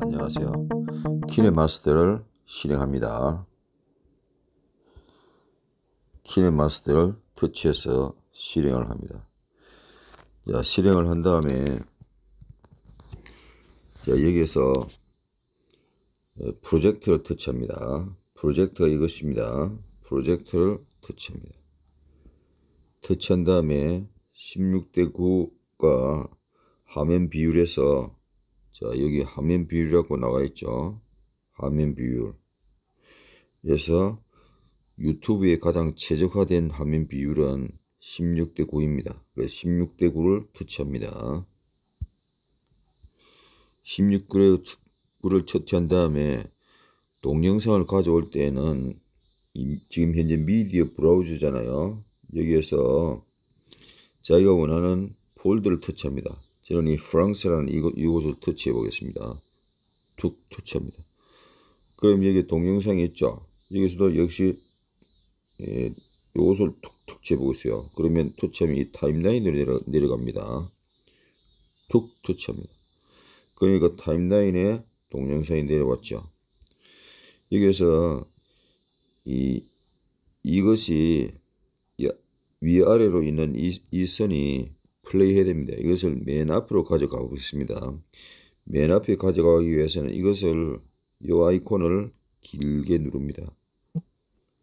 안녕하세요. 키네마스터를 실행합니다. 키네마스터를 터치해서 실행을 합니다. 자, 실행을 한 다음에 자, 여기에서 예, 프로젝트를 터치합니다. 프로젝트가 이것입니다. 프로젝트를 터치합니다. 터치한 다음에 16대 9 값과 화면 비율에서 자 여기 화면 비율이라고 나와 있죠. 화면 비율. 그래서 유튜브에 가장 최적화된 화면 비율은 16대 9입니다. 그래서 16대 9를 터치합니다. 16를 처치한 다음에 동영상을 가져올 때에는 지금 현재 미디어 브라우저잖아요. 여기에서 자기가 원하는 골드를 터치합니다. 저는 이 프랑스라는 이곳, 이곳을 터치해 보겠습니다. 툭 터치합니다. 그럼 여기 동영상이 있죠. 여기서도 역시 예, 이곳을 툭 터치해 보겠어요. 그러면 터치하면 이 타임라인으로 내려, 내려갑니다. 툭 터치합니다. 그러니까 그 타임라인에 동영상이 내려왔죠. 여기에서 이 이것이 위아래로 있는 이, 이 선이 플레이해야 됩니다. 이것을 맨 앞으로 가져가 고있습니다맨 앞에 가져가기 위해서는 이것을 이 아이콘을 길게 누릅니다.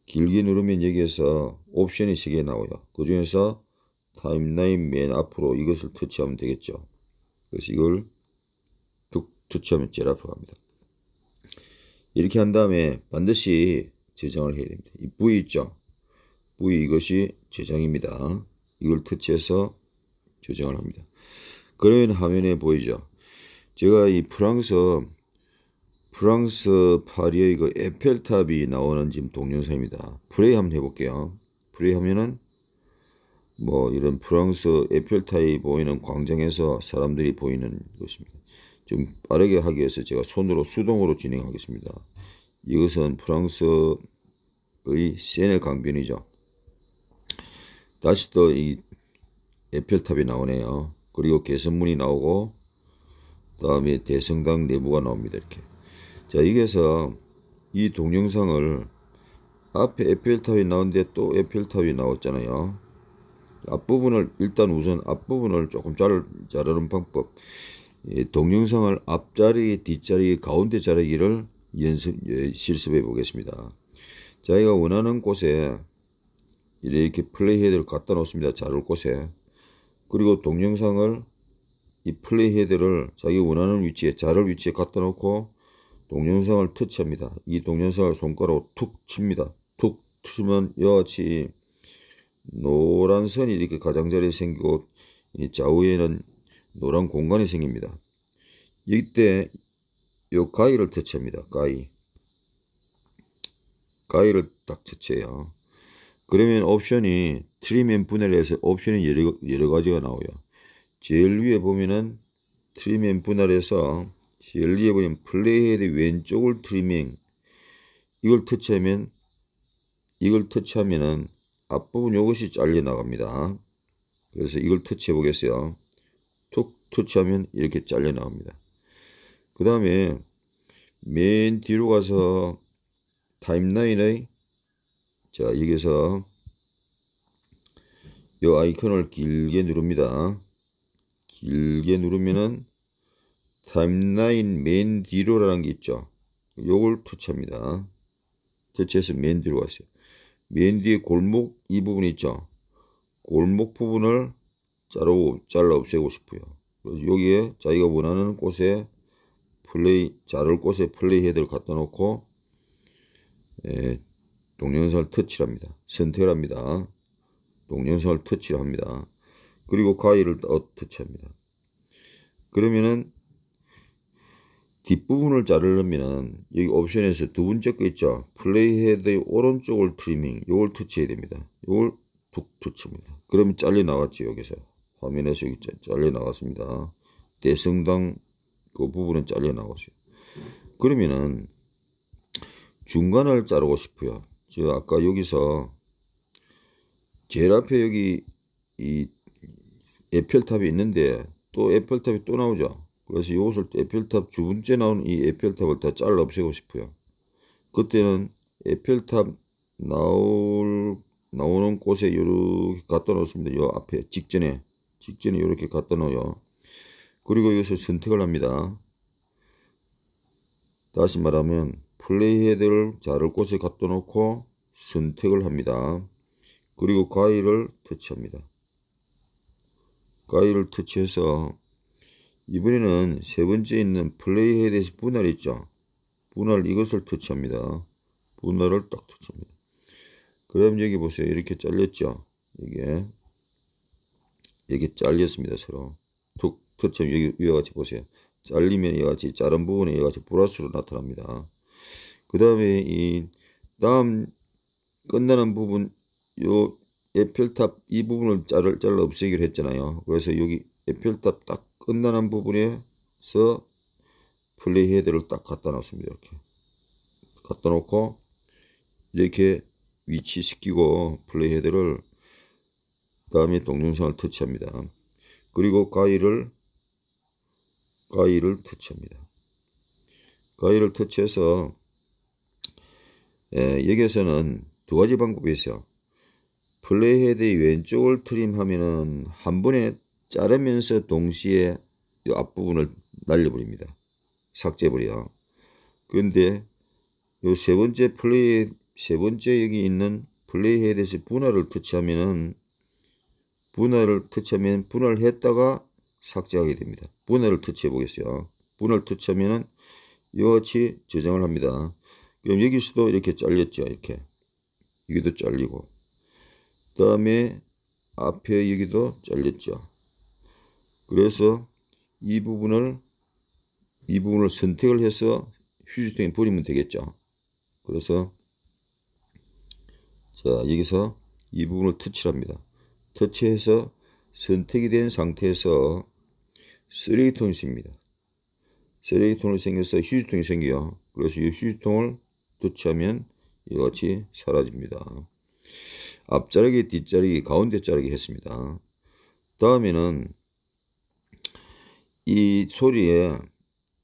길게 누르면 여기에서 옵션이 3개 나와요. 그 중에서 타임라인 맨 앞으로 이것을 터치하면 되겠죠. 그래서 이걸 툭 터치하면 제일 앞으로 갑니다. 이렇게 한 다음에 반드시 저장을 해야 됩니다. 이 V 있죠? V 이것이 저장입니다. 이걸 터치해서 교정을 합니다. 그런 화면에 보이죠. 제가 이 프랑스 프랑스 파리의 그 에펠탑이 나오는 지금 동영상입니다. 플레이 한번 해볼게요. 플레이 하면은 뭐 이런 프랑스 에펠탑이 보이는 광장에서 사람들이 보이는 것입니다. 좀 빠르게 하기 위해서 제가 손으로 수동으로 진행하겠습니다. 이것은 프랑스의 세네 강변이죠. 다시 또이 에펠탑이 나오네요. 그리고 개선문이 나오고 다음에 대성당 내부가 나옵니다. 이렇게 자 여기에서 이 동영상을 앞에 에펠탑이 나오는데 또 에펠탑이 나왔잖아요. 앞부분을 일단 우선 앞부분을 조금 잘 자르는 방법 예, 동영상을 앞자리 뒷자리 가운데 자르기를 연습 예, 실습해 보겠습니다 자기가 원하는 곳에 이렇게 플레이헤드를 갖다 놓습니다 자를 곳에 그리고 동영상을 이 플레이 헤드를 자기 원하는 위치에 자를 위치에 갖다 놓고 동영상을 터치합니다. 이 동영상을 손가락으로 툭 칩니다. 툭 치면 여하치 노란 선이 이렇게 가장자리에 생기고 이 좌우에는 노란 공간이 생깁니다. 이때 이 가위를 터치합니다. 가위. 가위를 딱 터치해요. 그러면 옵션이 트림 앤 분할에서 옵션이 여러, 여러 가지가 나와요. 제일 위에 보면은 트림 앤 분할에서 제일 위에 보면 플레이헤드 왼쪽을 트리밍 이걸 터치하면 이걸 터치하면은 앞부분 이것이 잘려 나갑니다. 그래서 이걸 터치해 보겠어요. 툭 터치하면 이렇게 잘려 나옵니다. 그 다음에 맨 뒤로 가서 타임라인의 자 여기서 이 아이콘을 길게 누릅니다. 길게 누르면은 타임라인 맨 뒤로라는 게 있죠. 요걸 터치합니다. 터치해서 맨 뒤로 왔어요. 맨 뒤에 골목 이 부분 있죠. 골목 부분을 자로, 잘라 없애고 싶어요. 그래서 여기에 자기가 원하는 곳에 플레이, 자를 곳에 플레이 헤드를 갖다 놓고 에, 예, 동년설 터치를 합니다. 선택을 합니다. 동년설 터치를 합니다. 그리고 가위를 터치합니다. 그러면은 뒷부분을 자르려면 여기 옵션에서 두 번째 거 있죠. 플레이 헤드의 오른쪽을 트리밍 이걸 터치해야 됩니다. 이걸툭 터치합니다. 그러면 잘려 나갔죠. 여기서 화면에서 여기 잘려 나갔습니다. 대성당 그 부분은 잘려 나갔어요. 그러면은 중간을 자르고 싶어요. 저 아까 여기서 제일 앞에 여기 이 에펠탑이 있는데 또 에펠탑이 또 나오죠. 그래서 이것을 에펠탑 두 번째 나온 이 에펠탑을 다 잘라 없애고 싶어요. 그때는 에펠탑 나올 나오는 곳에 이렇게 갖다 놓습니다. 요 앞에 직전에 직전에 이렇게 갖다 놓어요. 그리고 여기서 선택을 합니다. 다시 말하면 플레이해야 될 자를 곳에 갖다 놓고 선택을 합니다. 그리고 가위를 터치합니다. 가위를 터치해서 이번에는 세 번째 있는 플레이 헤드에서 분할 있죠. 분할 이것을 터치합니다. 분할을 딱 터치합니다. 그럼 여기 보세요. 이렇게 잘렸죠. 이게 이게 잘렸습니다. 서로 툭 터치하면 여기 이와 같이 보세요. 잘리면 이와 같이 자른 부분에 이와 같이 플러스로 나타납니다. 그 다음에 이 다음 끝나는 부분 요 에펠탑 이 부분을 잘를 잘라 없애기로 했잖아요. 그래서 여기 에펠탑 딱 끝나는 부분에서 플레이 헤드를 딱 갖다 놓습니다. 이렇게 갖다 놓고 이렇게 위치시키고 플레이 헤드를 그 다음에 동영상을 터치합니다. 그리고 가위를 가위를 터치합니다. 가위를 터치해서 예, 여기에서는 두 가지 방법이 있어요. 플레이헤드의 왼쪽을 트림하면은 한 번에 자르면서 동시에 앞부분을 날려버립니다. 삭제해버려요. 그런데 요 세 번째 플레이, 세 번째 여기 있는 플레이헤드에서 분할을 터치하면은 분할을 터치하면 분할을 했다가 삭제하게 됩니다. 분할을 터치해 보겠어요. 분할 터치하면은 이와 같이 저장을 합니다. 그럼 여기서도 이렇게 잘렸죠. 이렇게. 여기도 잘리고. 그 다음에 앞에 여기도 잘렸죠. 그래서 이 부분을 이 부분을 선택을 해서 휴지통에 버리면 되겠죠. 그래서 자 여기서 이 부분을 터치합니다. 를 터치해서 선택이 된 상태에서 쓰레기통이 생깁니다. 쓰레기통이 생겨서 휴지통이 생겨요. 그래서 이 휴지통을 교체하면 이같이 사라집니다. 앞자르기, 뒷자르기, 가운데 자르기 했습니다. 다음에는 이 소리에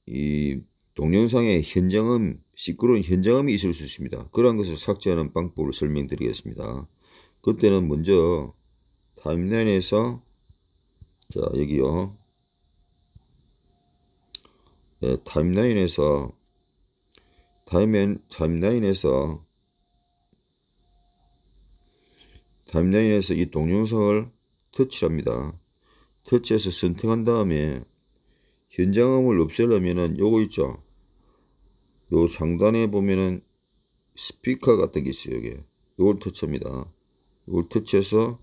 이 동영상에 현장음, 시끄러운 현장음이 있을 수 있습니다. 그러한 것을 삭제하는 방법을 설명드리겠습니다. 그때는 먼저 타임라인에서 자 여기요 네, 타임라인에서 타임엔, 타임라인에서 타임라인에서 이 동영상을 터치합니다. 터치해서 선택한 다음에 현장음을 없애려면은 요거 있죠. 요 상단에 보면은 스피커 같은 게 있어요. 여기 요걸 터치합니다. 요걸 터치해서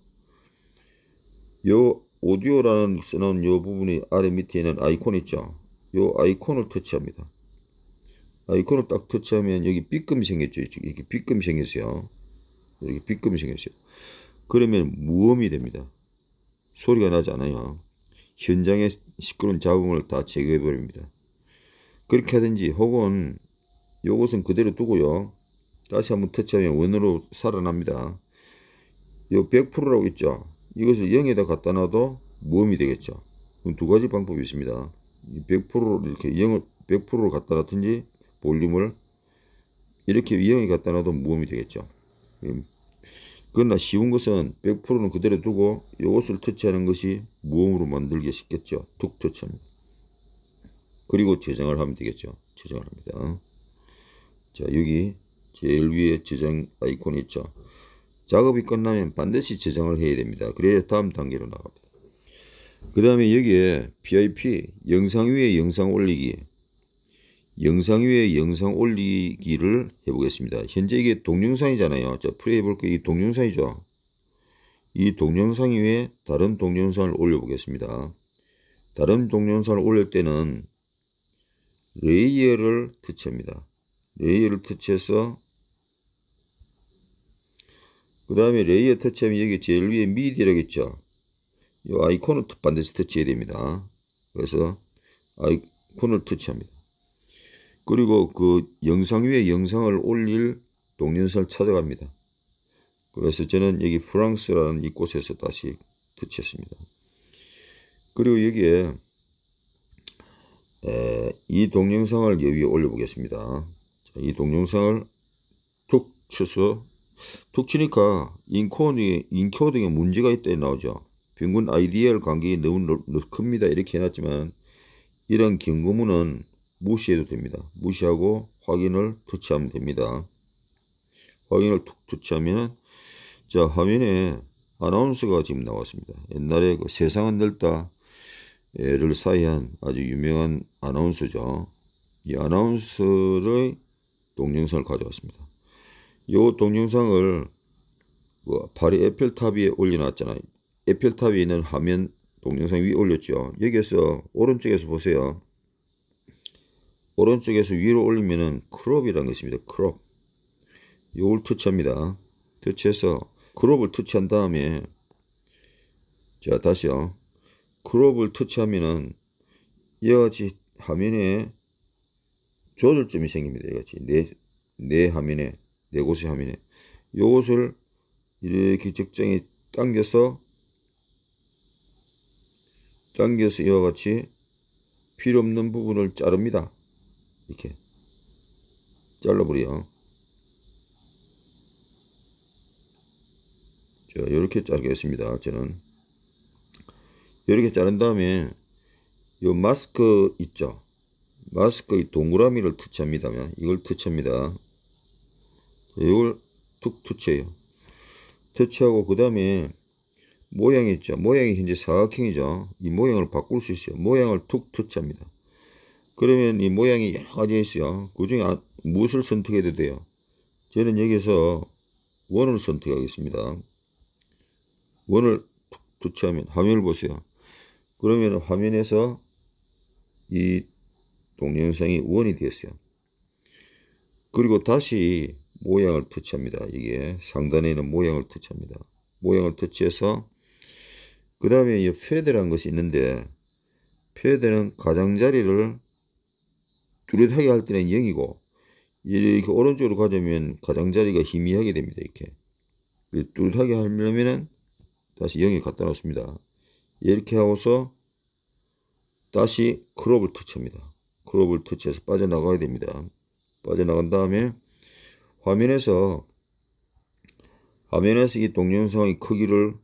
요 오디오라는 쓰는 요 부분이 아래 밑에 있는 아이콘 있죠. 요 아이콘을 터치합니다. 아이콘을 딱 터치하면 여기 삐끔이 생겼죠. 이렇게 삐끔이 생겼어요. 이렇게 B금이 생겼어요. 그러면 무음이 됩니다. 소리가 나지 않아요. 현장의 시끄러운 잡음을 다 제거해버립니다. 그렇게 하든지 혹은 요것은 그대로 두고요. 다시 한번 터치하면 원으로 살아납니다. 요 100%라고 있죠. 이것을 0에다 갖다 놔도 무음이 되겠죠. 두 가지 방법이 있습니다. 100%로 이렇게 0을 100%로 갖다 놨든지 볼륨을 이렇게 위형이 갖다 놔도 무음이 되겠죠. 음. 그러나 쉬운 것은 100%는 그대로 두고 이것을 터치하는 것이 무음으로 만들기 쉽겠죠. 툭 터치합니다. 그리고 저장을 하면 되겠죠. 저장을 합니다. 자 여기 제일 위에 저장 아이콘이 있죠. 작업이 끝나면 반드시 저장을 해야 됩니다. 그래야 다음 단계로 나갑니다. 그 다음에 여기에 PIP 영상 위에 영상 올리기 영상 위에 영상 올리기를 해보겠습니다. 현재 이게 동영상이잖아요. 자, 플레이 해볼게이 동영상이죠. 이 동영상 위에 다른 동영상을 올려보겠습니다. 다른 동영상을 올릴 때는 레이어를 터치합니다. 레이어를 터치해서 그 다음에 레이어 터치하면 여기 제일 위에 미디라고 있죠. 이 아이콘을 반드시 터치해야 됩니다. 그래서 아이콘을 터치합니다. 그리고 그 영상 위에 영상을 올릴 동영상을 찾아갑니다. 그래서 저는 여기 프랑스라는 이곳에서 다시 터치했습니다. 그리고 여기에 에, 이 동영상을 여기 올려보겠습니다. 자, 이 동영상을 툭 쳐서 툭 치니까 인코딩에, 인코딩에 문제가 있다 나오죠. 평균 IDL 간격이 너무 넓, 큽니다. 이렇게 해놨지만 이런 경고문은 무시해도 됩니다. 무시하고 확인을 터치하면 됩니다. 확인을 툭 터치하면 자 화면에 아나운서가 지금 나왔습니다. 옛날에 그 세상은 넓다를 사이한 아주 유명한 아나운서죠. 이 아나운서의 동영상을 가져왔습니다. 이 동영상을 그 파리 에펠탑 위에 올려놨잖아요. 에펠탑 위에 있는 화면 동영상 위에 올렸죠. 여기에서 오른쪽에서 보세요. 오른쪽에서 위로 올리면은 크롭이라는 것입니다. 크롭. 요걸 터치합니다. 터치해서 크롭을 터치한 다음에 자 다시요. 크롭을 터치하면은 이같이 와 화면에 조절점이 생깁니다. 이같이 와 내, 내 화면에 내 곳의 화면에 요것을 이렇게 적정히 당겨서 당겨서 이와 같이 필요 없는 부분을 자릅니다. 이렇게 잘라버려. 자, 이렇게 자르겠습니다. 저는 이렇게 자른 다음에 요 마스크 있죠. 마스크 의 동그라미를 터치합니다. 이걸 터치합니다. 이걸 툭 터치해요. 터치하고 그 다음에 모양이 있죠. 모양이 현재 사각형이죠. 이 모양을 바꿀 수 있어요. 모양을 툭 터치합니다. 그러면 이 모양이 여러 가지가 있어요. 그 중에 아, 무엇을 선택해도 돼요. 저는 여기서 원을 선택하겠습니다. 원을 툭 터치하면 화면을 보세요. 그러면 화면에서 이 동영상이 원이 되었어요. 그리고 다시 모양을 터치합니다. 이게 상단에 있는 모양을 터치합니다. 모양을 터치해서 그 다음에 이 패드라는 것이 있는데 패드는 가장자리를 두렛하게 할 때는 0이고 이렇게 오른쪽으로 가자면 가장자리가 희미하게 됩니다. 이렇게 뚜렷하게 하려면은 다시 0에 갖다 놓습니다. 이렇게 하고서 다시 크롭을 터치합니다. 크롭을 터치해서 빠져나가야 됩니다. 빠져나간 다음에 화면에서 화면에서 이 동영상의 크기를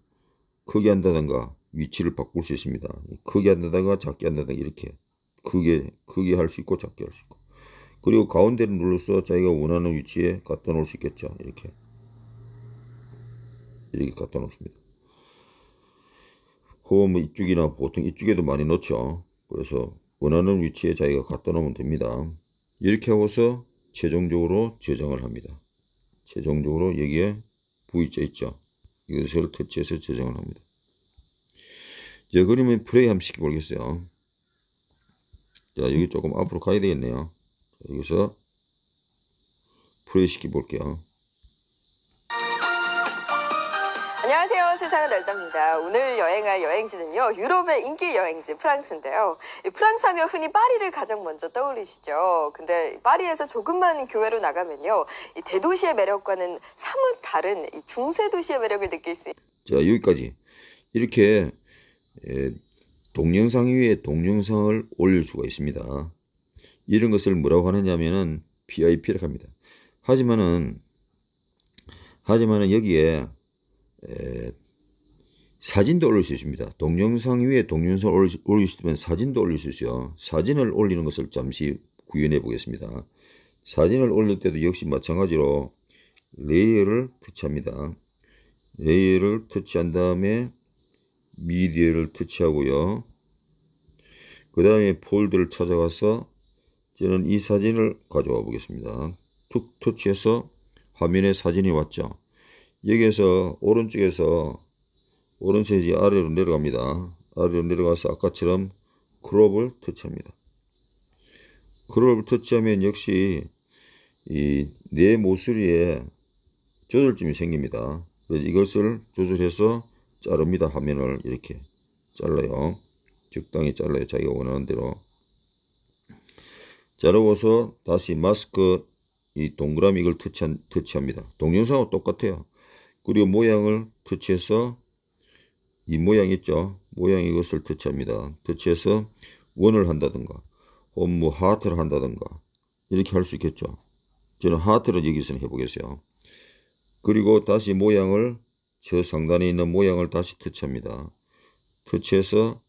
크게 한다던가 위치를 바꿀 수 있습니다. 크게 한다던가 작게 한다던가 이렇게 크게 크게 할 수 있고 작게 할 수 있고 그리고 가운데를 눌러서 자기가 원하는 위치에 갖다 놓을 수 있겠죠 이렇게 이렇게 갖다 놓습니다 그거 뭐 이쪽이나 보통 이쪽에도 많이 넣죠 그래서 원하는 위치에 자기가 갖다 놓으면 됩니다 이렇게 하고서 최종적으로 저장을 합니다 최종적으로 여기에 V자 있죠 이것을 터치해서 저장을 합니다 자 그러면 플레이 한번 시켜보겠어요 자 여기 조금 앞으로 가야 되겠네요 자, 여기서 플레이 시켜 볼게요 안녕하세요. 세상은 넓답니다. 오늘 여행할 여행지는요. 유럽의 인기 여행지 프랑스인데요. 프랑스 하면 흔히 파리를 가장 먼저 떠올리시죠. 근데 파리에서 조금만 교외로 나가면요. 이 대도시의 매력과는 사뭇 다른 중세 도시의 매력을 느낄 수 있... 자, 여기까지. 이렇게 예, 동영상 위에 동영상을 올릴 수가 있습니다. 이런 것을 뭐라고 하느냐면은 PIP라고 합니다. 하지만은 하지만은 여기에 에, 사진도 올릴 수 있습니다. 동영상 위에 동영상을 올릴, 올릴 수 있으면 사진도 올릴 수 있어요. 사진을 올리는 것을 잠시 구현해 보겠습니다. 사진을 올릴 때도 역시 마찬가지로 레이어를 터치합니다. 레이어를 터치한 다음에 미디어를 터치하고요. 그 다음에 폴드를 찾아가서 저는 이 사진을 가져와 보겠습니다. 툭 터치해서 화면에 사진이 왔죠. 여기에서 오른쪽에서 오른쪽이 아래로 내려갑니다. 아래로 내려가서 아까처럼 크롭을 터치합니다. 크롭을 터치하면 역시 이 내 모서리에 조절점이 생깁니다. 그래서 이것을 조절해서 자릅니다. 화면을 이렇게 잘라요. 적당히 잘라요. 자기가 원하는 대로. 자르고서 다시 마스크 이 동그라미 이걸 터치, 터치합니다. 동영상하고 똑같아요. 그리고 모양을 터치해서 이 모양 있죠? 모양 이것을 터치합니다. 터치해서 원을 한다든가 혹은 뭐 하트를 한다든가 이렇게 할 수 있겠죠. 저는 하트를 여기서 해보겠어요. 그리고 다시 모양을 저 상단에 있는 모양을 다시 터치합니다. 터치해서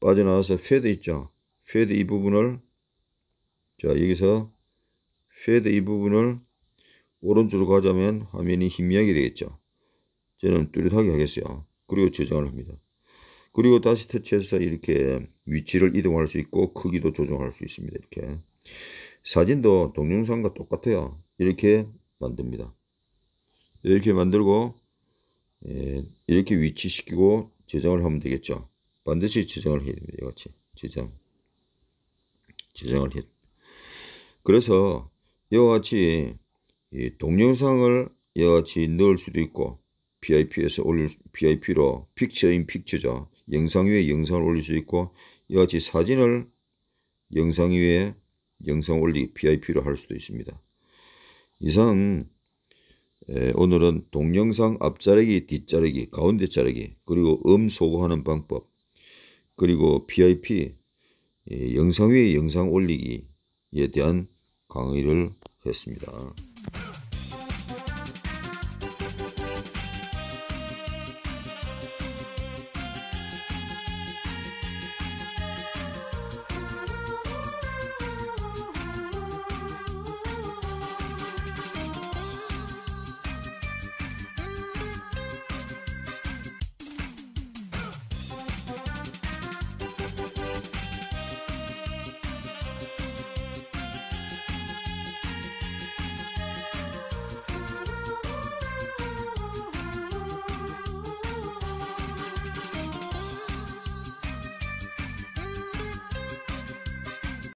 빠져나와서 패드 있죠. 패드 이 부분을 자 여기서 패드 이 부분을 오른쪽으로 가자면 화면이 희미하게 되겠죠. 저는 뚜렷하게 하겠어요. 그리고 저장을 합니다. 그리고 다시 터치해서 이렇게 위치를 이동할 수 있고 크기도 조정할 수 있습니다. 이렇게 사진도 동영상과 똑같아요. 이렇게 만듭니다. 이렇게 만들고 예, 이렇게 위치시키고 저장을 하면 되겠죠. 반드시 저장을 해야 됩니다. 이같이 제정, 제정을 해. 그래서 이와 같이 이 동영상을 이와 같이 넣을 수도 있고 PIP에서 올릴 PIP로 픽처인 픽처죠. 영상 위에 영상을 올릴 수 있고 이와 같이 사진을 영상 위에 영상 올리기 PIP로 할 수도 있습니다. 이상 오늘은 동영상 앞자르기, 뒷자르기, 가운데 자르기, 그리고 음 소거하는 방법, 그리고 PIP, 영상 위에 영상 올리기에 대한 강의를 했습니다.